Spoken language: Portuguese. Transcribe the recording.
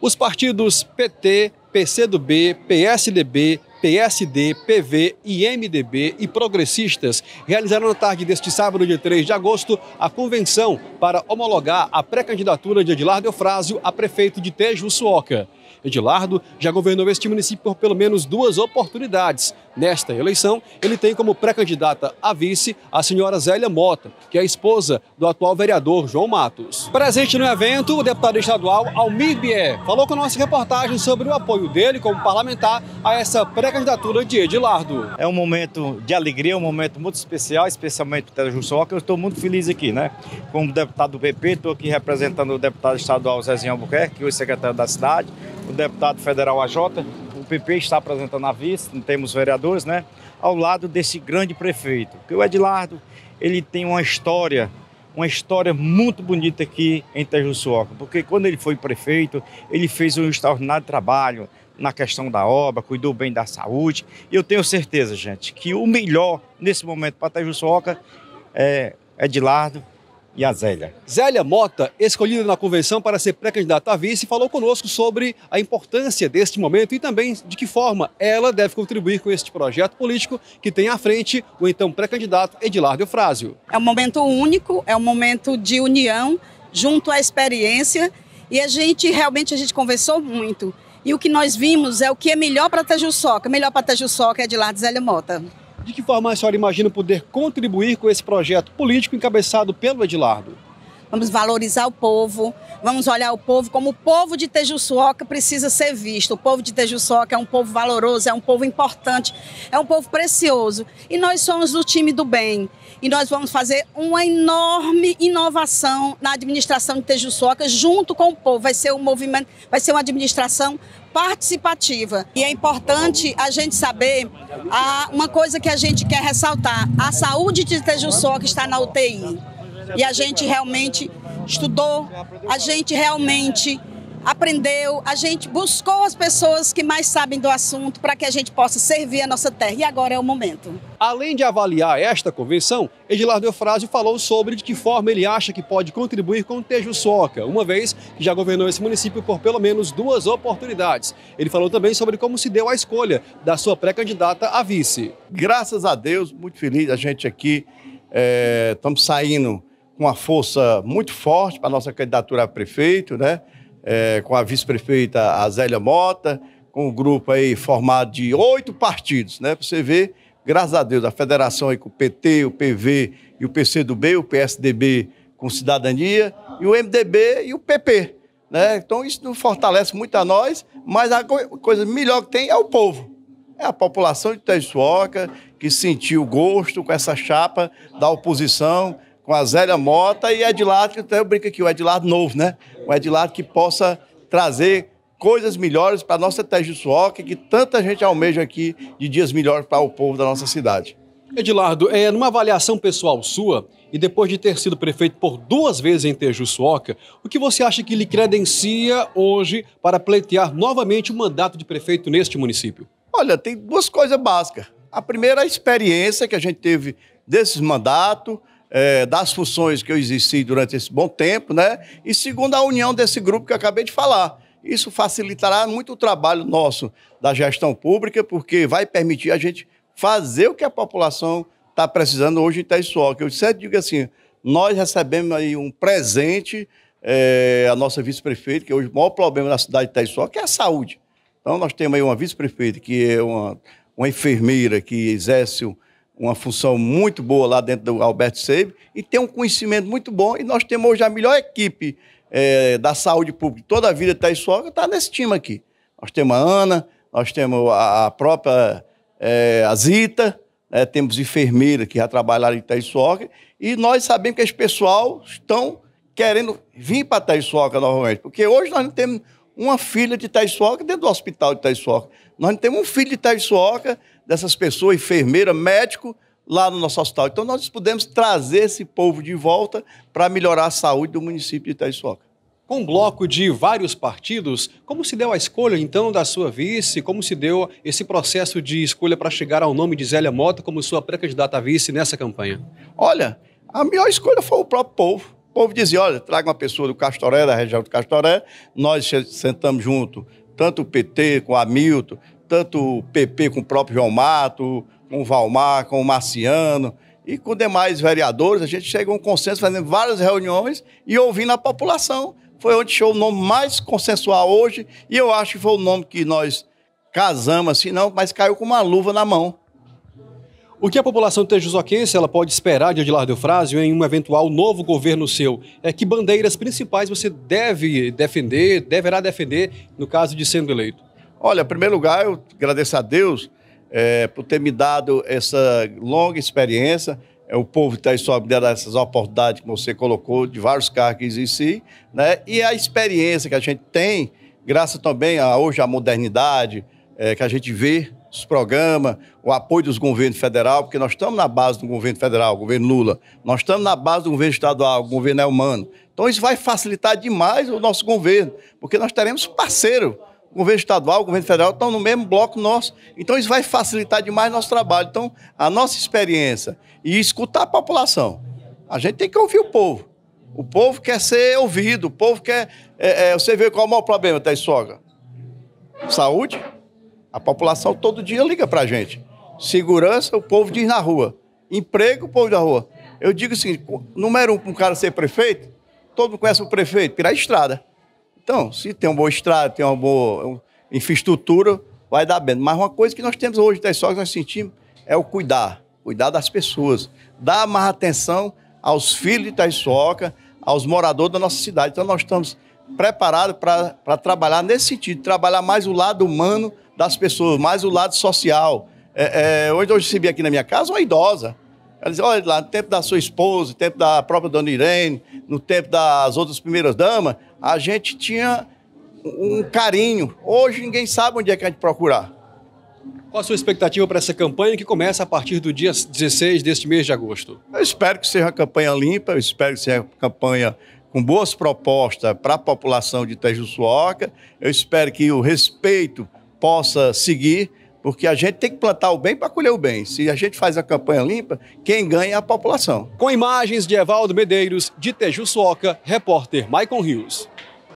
os partidos PT, PCdoB, PSDB, PSD, PV, IMDB e progressistas realizaram na tarde deste sábado, dia 3 de agosto, a convenção para homologar a pré-candidatura de Edilardo Eufrásio a prefeito de Tejuçuoca. Edilardo já governou este município por pelo menos duas oportunidades. Nesta eleição, ele tem como pré-candidata a vice a senhora Zélia Mota, que é a esposa do atual vereador João Matos. Presente no evento, o deputado estadual Almir Bier falou com nossa reportagem sobre o apoio dele como parlamentar a essa pré candidatura de Edilardo. É um momento de alegria, um momento muito especial, especialmente para o Jussó, que eu estou muito feliz aqui, né? Como deputado do PP, estou aqui representando o deputado estadual Zezinho Albuquerque, que é o secretário da cidade, o deputado federal AJ, o PP está apresentando a vice, temos vereadores, né? Ao lado desse grande prefeito, que o Edilardo, ele tem uma história uma história muito bonita aqui em Tejuçuoca, porque quando ele foi prefeito, ele fez um extraordinário trabalho na questão da obra, cuidou bem da saúde. E eu tenho certeza, gente, que o melhor nesse momento para Tejuçuoca é, é Edilardo e a Zélia. Zélia Mota, escolhida na convenção para ser pré-candidata a vice, falou conosco sobre a importância deste momento e também de que forma ela deve contribuir com este projeto político que tem à frente o então pré-candidato Edilardo Eufrásio. É um momento único, é um momento de união junto à experiência e a gente realmente a gente conversou muito. E o que nós vimos é o que é melhor para Tejuçoca. Melhor para Tejuçoca é Edilardo Zélia Mota. De que forma a senhora imagina poder contribuir com esse projeto político encabeçado pelo Edilardo? vamos valorizar o povo, vamos olhar o povo como o povo de Tejuçuoca precisa ser visto. O povo de Tejuçuoca é um povo valoroso, é um povo importante, é um povo precioso. E nós somos o time do bem. E nós vamos fazer uma enorme inovação na administração de Tejuçuoca junto com o povo. Vai ser um movimento, vai ser uma administração participativa. E é importante a gente saber a, ah, uma coisa que a gente quer ressaltar: a saúde de Tejuçuoca está na UTI. E a gente realmente estudou, a gente realmente aprendeu, a gente buscou as pessoas que mais sabem do assunto para que a gente possa servir a nossa terra. E agora é o momento. Além de avaliar esta convenção, Edilardo Eufrásio falou sobre de que forma ele acha que pode contribuir com Tejuçoca, uma vez que já governou esse município por pelo menos duas oportunidades. Ele falou também sobre como se deu a escolha da sua pré-candidata a vice. Graças a Deus, muito feliz a gente aqui. Eh, estamos é, saindo com uma força muito forte para a nossa candidatura a prefeito, né? É, com a vice-prefeita Azélia Mota, com o um grupo aí formado de oito partidos, né? Para você ver, graças a Deus, a federação aí com o PT, o PV e o PCdoB, o PSDB com cidadania, e o MDB e o PP. Né? Então isso não fortalece muito a nós, mas a coisa melhor que tem é o povo. É a população de Tejuçuoca que sentiu gosto com essa chapa da oposição com a Zélia Mota e Edilardo, que eu brinco aqui, o Edilardo novo, né? O Edilardo que possa trazer coisas melhores para a nossa Tejuçuoca, que tanta gente almeja aqui de dias melhores para o povo da nossa cidade. Edilardo, é, numa avaliação pessoal sua, e depois de ter sido prefeito por duas vezes em Tejuçuoca, o que você acha que lhe credencia hoje para pleitear novamente o mandato de prefeito neste município? Olha, tem duas coisas básicas. A primeira, a experiência que a gente teve desses mandatos, é, das funções que eu exerci durante esse bom tempo, né? E segundo a união desse grupo que eu acabei de falar. Isso facilitará muito o trabalho nosso da gestão pública, porque vai permitir a gente fazer o que a população está precisando hoje em Itaissuó. Que eu sempre digo assim, nós recebemos aí um presente, é, a nossa vice-prefeita, que hoje o maior problema na cidade de Itaissuó, que é a saúde. Então nós temos aí uma vice-prefeita, que é uma, uma enfermeira que exerce... Um, uma função muito boa lá dentro do Alberto Save e tem um conhecimento muito bom. E nós temos hoje a melhor equipe é, da saúde pública toda a vida de Itaissuoca está nesse time aqui. Nós temos a Ana, nós temos a, própria é, a Zita, é, temos enfermeira que já trabalharam em Itaissuoca e nós sabemos que esse pessoal estão querendo vir para Itaissuoca novamente, porque hoje nós não temos uma filha de Itaissuoca dentro do hospital de Itaissuoca. Nós não temos um filho de Itaissuoca dessas pessoas, enfermeira, médico, lá no nosso hospital. Então, nós podemos trazer esse povo de volta para melhorar a saúde do município de Itaiçoca. Com um bloco de vários partidos, como se deu a escolha, então, da sua vice? Como se deu esse processo de escolha para chegar ao nome de Zélia Mota como sua pré-candidata a vice nessa campanha? Olha, a melhor escolha foi o próprio povo. O povo dizia, olha, traga uma pessoa do Castoré, da região do Castoré, nós sentamos junto, tanto o PT com o Hamilton, tanto o PP com o próprio João Mato, com o Valmar, com o Marciano e com demais vereadores, a gente chega a um consenso fazendo várias reuniões e ouvindo a população. Foi onde chegou o nome mais consensual hoje e eu acho que foi o nome que nós casamos, assim, não, mas caiu com uma luva na mão. O que a população tejusoquense ela pode esperar de Adilardo Delfrásio em um eventual novo governo seu? É que bandeiras principais você deve defender, deverá defender no caso de sendo eleito? Olha, em primeiro lugar, eu agradeço a Deus é, por ter me dado essa longa experiência. É, o povo está sob essas oportunidades que você colocou, de vários cargos em si, né? E a experiência que a gente tem, graças também a, hoje à modernidade, é, que a gente vê os programas, o apoio dos governos federal, porque nós estamos na base do governo federal, governo Lula, nós estamos na base do governo estadual, governo é humano. Então isso vai facilitar demais o nosso governo, porque nós teremos parceiro o governo estadual, o governo federal estão no mesmo bloco nosso. Então, isso vai facilitar demais nosso trabalho. Então, a nossa experiência e escutar a população. A gente tem que ouvir o povo. O povo quer ser ouvido, o povo quer. É, é, você vê qual é o maior problema, Thaís Soga? Saúde. A população todo dia liga para a gente. Segurança, o povo diz na rua. Emprego, o povo da rua. Eu digo assim, número um, para um cara ser prefeito, todo mundo conhece o prefeito, a estrada. Então, se tem uma boa estrada, tem uma boa infraestrutura, vai dar bem. Mas uma coisa que nós temos hoje, das só que nós sentimos, é o cuidar. Cuidar das pessoas. Dar mais atenção aos filhos de Itaiçoca, aos moradores da nossa cidade. Então, nós estamos preparados para trabalhar nesse sentido, trabalhar mais o lado humano das pessoas, mais o lado social. É, é, hoje eu recebi aqui na minha casa uma idosa, ela diz, olha lá, no tempo da sua esposa, no tempo da própria Dona Irene, no tempo das outras primeiras damas, a gente tinha um carinho. Hoje ninguém sabe onde é que a gente procurar. Qual a sua expectativa para essa campanha que começa a partir do dia 16 deste mês de agosto? Eu espero que seja uma campanha limpa, eu espero que seja uma campanha com boas propostas para a população de Tejuçuoca, eu espero que o respeito possa seguir porque a gente tem que plantar o bem para colher o bem. Se a gente faz a campanha limpa, quem ganha é a população. Com imagens de Evaldo Medeiros, de Tejuçoca, repórter Maicon Rios.